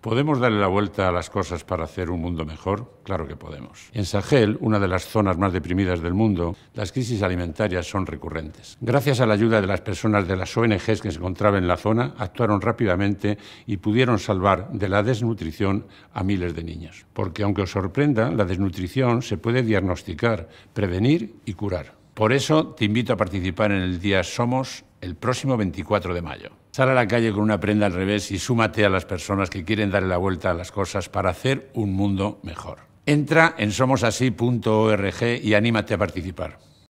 ¿Podemos darle la vuelta a las cosas para hacer un mundo mejor? Claro que podemos. En Sahel, una de las zonas más deprimidas del mundo, las crisis alimentarias son recurrentes. Gracias a la ayuda de las personas de las ONGs que se encontraban en la zona, actuaron rápidamente y pudieron salvar de la desnutrición a miles de niños. Porque aunque os sorprenda, la desnutrición se puede diagnosticar, prevenir y curar. Por eso te invito a participar en el día Somos el próximo 24 de mayo. Sal a la calle con una prenda al revés y súmate a las personas que quieren darle la vuelta a las cosas para hacer un mundo mejor. Entra en somosasí.org y anímate a participar.